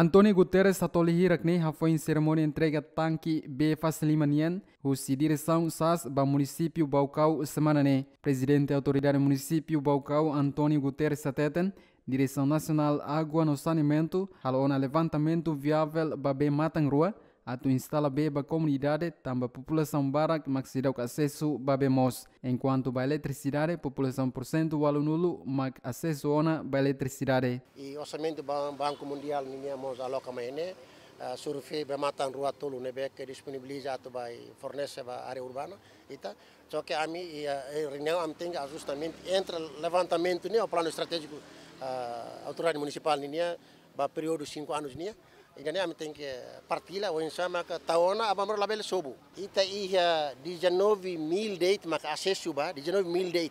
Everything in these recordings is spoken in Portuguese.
Antônio Guterres atolhi Irakne né? foi em cerimônia entrega a tanque Befa Slimanian, o direção SAS ba município Baucau semana ne. Né? Presidente da autoridade município Baucau Antônio Guterres ateten, direção nacional água no saneamento, na levantamento viável ba bem matangrua, rua, atau instala be ba comunidade tamba população bara maxidau acesso ba bemos. Enquanto ba eletricidade, população por cento walu nulo mak acesso ona ba eletricidade. E orçamento ba Banco Mundial ninha mos aloca maene, uh, survey ba matan rua tolu nebe que disponibiliza atau ba fornece ba área urbana. Ita, só que a mim a reunião am tem ajustamento entre levantamento né o plano estratégico uh, autoridade municipal linha ba período 5 anos linha. Jadi kami tem que eh, partir lá, onde chama que taona, abamor label sobo. Ita ia 19 mil deit, maka acesso ba, 19000 mil deit.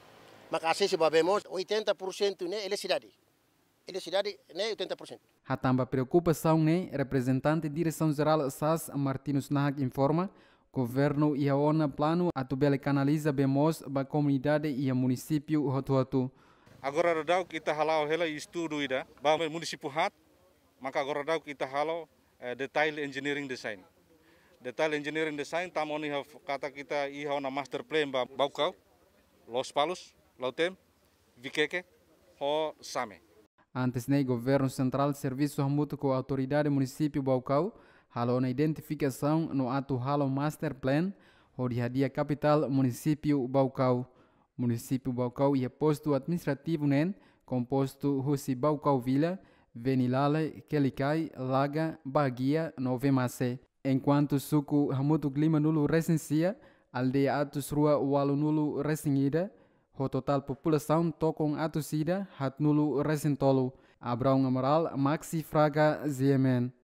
Maka acesso ba bemos, 80% né, ele cidade. Ele cidade, né, 80%. Ratamba preocupação, né, representante direção-geral SAS, Martinus Nahak informa, governo e a ONU plano atubele canaliza bemos ba comunidade e a município Hotu Agora, dá o que está halal, ela estudo, ida, ba município Hat, maka Gorodao kita halo uh, detail engineering design. Detail engineering design tamoni kata kita ihau na master plan ba Baukau, Los Palos, Lautem, Vikeke, Ho Same. Antes nem governo central de serviço remoto com a autoridade município Baukau, halo na identificação no ato halo master plan, Horiadia capital município Baukau. Município Baukau e é posto administrativo NEN, composto Rossi Baukau Vila, Venilale, Kelikai, Laga, Baguia, Novemacé. Enquanto Suco Hamuto Clima Nulo recensia, aldeia Atos Rua Walo Nulo recenhida, o total população tocam Atosida, Hat Nulo recentolo. Abraão Amaral, Maxi Fraga, Ziemen.